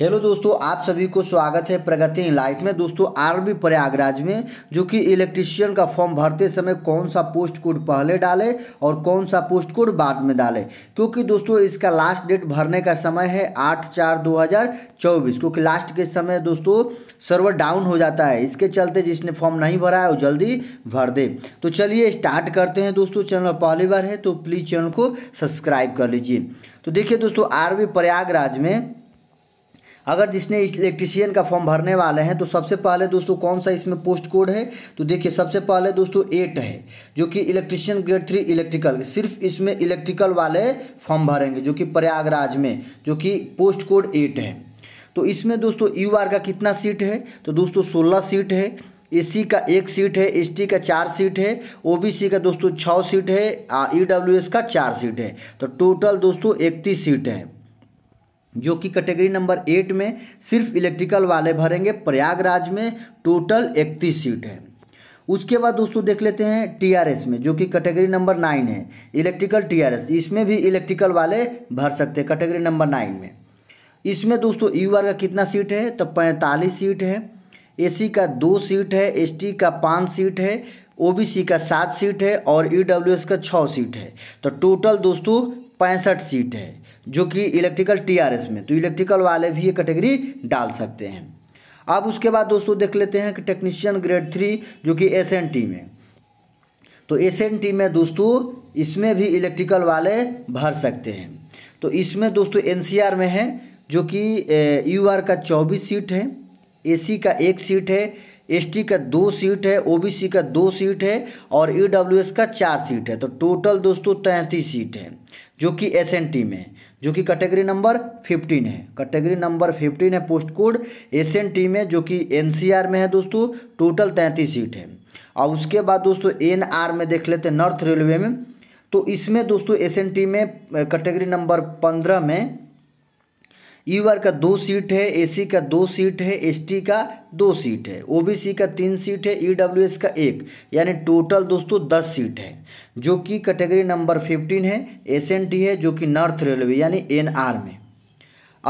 hello दोस्तों आप सभी को स्वागत है प्रगति लाइफ में दोस्तों आरबी प्रयागराज में जो कि इलेक्ट्रिशियन का फॉर्म भरते समय कौन सा पोस्ट कोड पहले डाले और कौन सा पोस्ट कोड बाद में डाले क्योंकि दोस्तों इसका लास्ट डेट भरने का समय है आठ चार दो हज़ार चौबीस क्योंकि लास्ट के समय दोस्तों सर्वर डाउन हो जाता है इसके चलते जिसने फॉर्म नहीं भरा है वो जल्दी भर दे तो चलिए स्टार्ट करते हैं दोस्तों चैनल पहली बार है तो प्लीज़ चैनल को सब्सक्राइब कर लीजिए तो देखिए दोस्तों आरबी प्रयागराज में अगर जिसने इलेक्ट्रिशियन का फॉर्म भरने वाले हैं तो सबसे पहले दोस्तों कौन सा इसमें पोस्ट कोड है तो देखिए सबसे पहले दोस्तों एट है जो कि इलेक्ट्रिशियन ग्रेड थ्री इलेक्ट्रिकल सिर्फ इसमें इलेक्ट्रिकल वाले फॉर्म भरेंगे जो कि प्रयागराज में जो कि पोस्ट कोड एट है तो इसमें दोस्तों यू का कितना सीट है तो दोस्तों सोलह सीट है ए का एक सीट है एस का चार सीट है ओ का दोस्तों छः सीट है ईडब्ल्यूएस e का चार सीट है तो टोटल दोस्तों इकतीस सीट है जो कि कैटेगरी नंबर एट में सिर्फ इलेक्ट्रिकल वाले भरेंगे प्रयागराज में टोटल इकतीस सीट है उसके बाद दोस्तों देख लेते हैं टीआरएस में जो कि कैटेगरी नंबर नाइन है इलेक्ट्रिकल टीआरएस इसमें भी इलेक्ट्रिकल वाले भर सकते हैं कैटेगरी नंबर नाइन में इसमें दोस्तों यू आर का कितना सीट है तो पैंतालीस सीट है एसी का दो सीट है एसटी का पाँच सीट है ओबीसी का सात सीट है और ईडब्ल्यूएस e का छः सीट है तो टोटल दोस्तों पैंसठ सीट है जो कि इलेक्ट्रिकल टीआरएस में तो इलेक्ट्रिकल वाले भी ये कैटेगरी डाल सकते हैं अब उसके बाद दोस्तों देख लेते हैं कि टेक्नीशियन ग्रेड थ्री जो कि एस एन टी में तो एस एन टी में दोस्तों इसमें भी इलेक्ट्रिकल वाले भर सकते हैं तो इसमें दोस्तों एन सी आर में है जो कि यू आर का चौबीस सीट है ए सी का एक सीट है एसटी का दो सीट है ओबीसी का दो सीट है और ईडब्ल्यूएस e का चार सीट है तो टोटल दोस्तों तैंतीस सीट है जो कि एस एन टी में जो कि कैटेगरी नंबर फिफ्टीन है कैटेगरी नंबर फिफ्टीन है post code S N T में जो कि एन सी आर में है दोस्तों टोटल तैंतीस सीट है और उसके बाद दोस्तों एन आर में देख लेते हैं नॉर्थ रेलवे में तो इसमें दोस्तों एस एन टी में कैटेगरी नंबर पंद्रह में यू आर का दो सीट है ए सी का दो सीट है एस टी का दो सीट है ओ बी सी का तीन सीट है ई डब्ल्यू एस का एक यानी टोटल दोस्तों दस सीट है जो कि कैटेगरी नंबर फिफ्टीन है एस एन टी है जो कि नॉर्थ रेलवे यानी एन आर में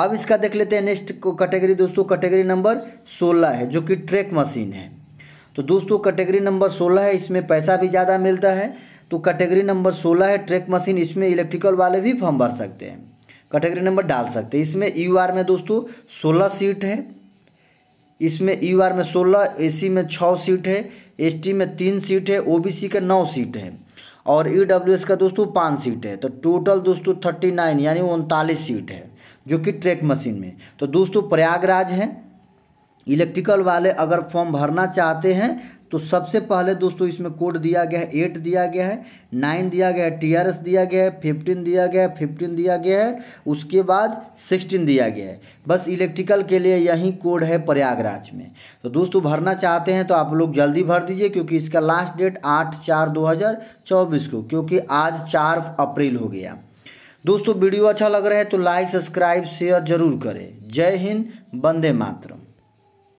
अब इसका देख लेते हैं नेक्स्ट कैटेगरी दोस्तों कैटेगरी नंबर सोलह है जो कि ट्रैक मशीन है तो दोस्तों कैटेगरी नंबर सोलह है इसमें पैसा भी ज़्यादा मिलता है तो कैटेगरी नंबर सोलह है ट्रैक मशीन इसमें इलेक्ट्रिकल वाले भी फॉर्म भर सकते हैं कैटेगरी नंबर डाल सकते हैं इसमें यू आर में दोस्तों सोलह सीट है इसमें यू आर में सोलह ए सी में छः सीट है एस टी में तीन सीट है ओ बी सी का नौ सीट है और ई डब्ल्यू एस का दोस्तों पाँच सीट है तो टोटल दोस्तों थर्टी नाइन यानी उनतालीस सीट है जो कि ट्रैक मशीन में तो दोस्तों प्रयागराज हैं इलेक्ट्रिकल वाले अगर फॉर्म भरना चाहते हैं तो सबसे पहले दोस्तों इसमें कोड दिया गया है एट दिया गया है नाइन दिया गया है टी आर एस दिया गया है फिफ्टीन दिया गया है फिफ्टीन दिया गया है उसके बाद सिक्सटीन दिया गया है बस इलेक्ट्रिकल के लिए यही कोड है प्रयागराज में तो दोस्तों भरना चाहते हैं तो आप लोग जल्दी भर दीजिए क्योंकि इसका लास्ट डेट आठ चार दो हज़ार चौबीस को क्योंकि आज चार अप्रैल हो गया दोस्तों वीडियो अच्छा लग रहा है तो लाइक सब्सक्राइब शेयर जरूर करें जय हिंद वंदे मातरम